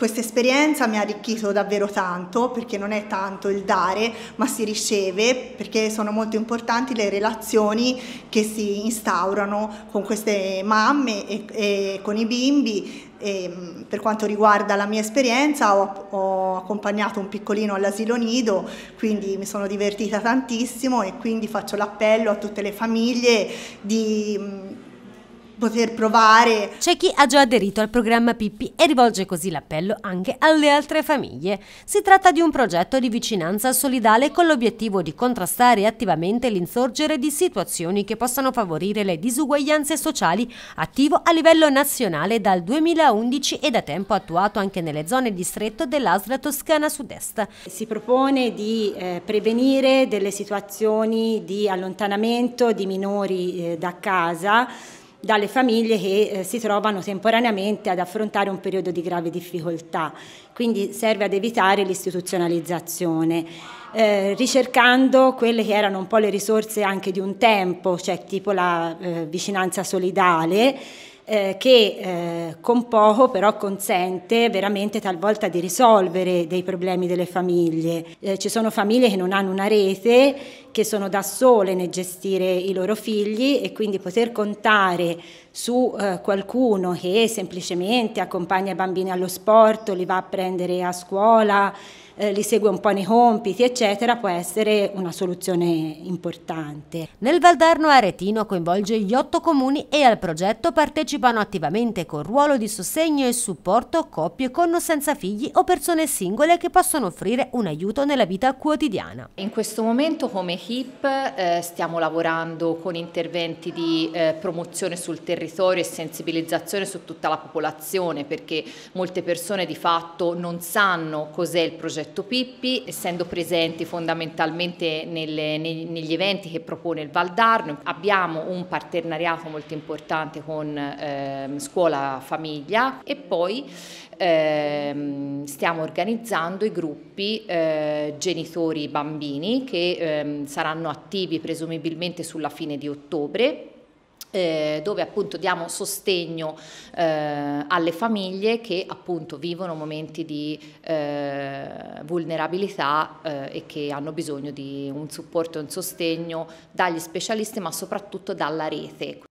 Questa esperienza mi ha arricchito davvero tanto perché non è tanto il dare ma si riceve perché sono molto importanti le relazioni che si instaurano con queste mamme e, e con i bimbi e per quanto riguarda la mia esperienza ho, ho accompagnato un piccolino all'asilo nido, quindi mi sono divertita tantissimo e quindi faccio l'appello a tutte le famiglie di poter provare. C'è chi ha già aderito al programma Pippi e rivolge così l'appello anche alle altre famiglie. Si tratta di un progetto di vicinanza solidale con l'obiettivo di contrastare attivamente l'insorgere di situazioni che possano favorire le disuguaglianze sociali, attivo a livello nazionale dal 2011 e da tempo attuato anche nelle zone distretto dell'Asla Toscana Sud-Est. Si propone di eh, prevenire delle situazioni di allontanamento di minori eh, da casa dalle famiglie che eh, si trovano temporaneamente ad affrontare un periodo di grave difficoltà. Quindi serve ad evitare l'istituzionalizzazione. Eh, ricercando quelle che erano un po' le risorse anche di un tempo, cioè tipo la eh, vicinanza solidale, eh, che eh, con poco però consente veramente talvolta di risolvere dei problemi delle famiglie. Eh, ci sono famiglie che non hanno una rete che sono da sole nel gestire i loro figli e quindi poter contare su eh, qualcuno che semplicemente accompagna i bambini allo sport, li va a prendere a scuola, eh, li segue un po' nei compiti, eccetera, può essere una soluzione importante. Nel Valdarno Aretino coinvolge gli otto comuni e al progetto partecipano attivamente con ruolo di sostegno e supporto coppie con o senza figli o persone singole che possono offrire un aiuto nella vita quotidiana. In questo momento come HIP eh, stiamo lavorando con interventi di eh, promozione sul territorio e sensibilizzazione su tutta la popolazione perché molte persone di fatto non sanno cos'è il progetto Certo Pippi, essendo presenti fondamentalmente nelle, negli eventi che propone il Valdarno, abbiamo un partenariato molto importante con eh, Scuola Famiglia e poi eh, stiamo organizzando i gruppi eh, genitori bambini che ehm, saranno attivi presumibilmente sulla fine di ottobre eh, dove appunto diamo sostegno eh, alle famiglie che appunto vivono momenti di eh, vulnerabilità eh, e che hanno bisogno di un supporto e un sostegno dagli specialisti ma soprattutto dalla rete.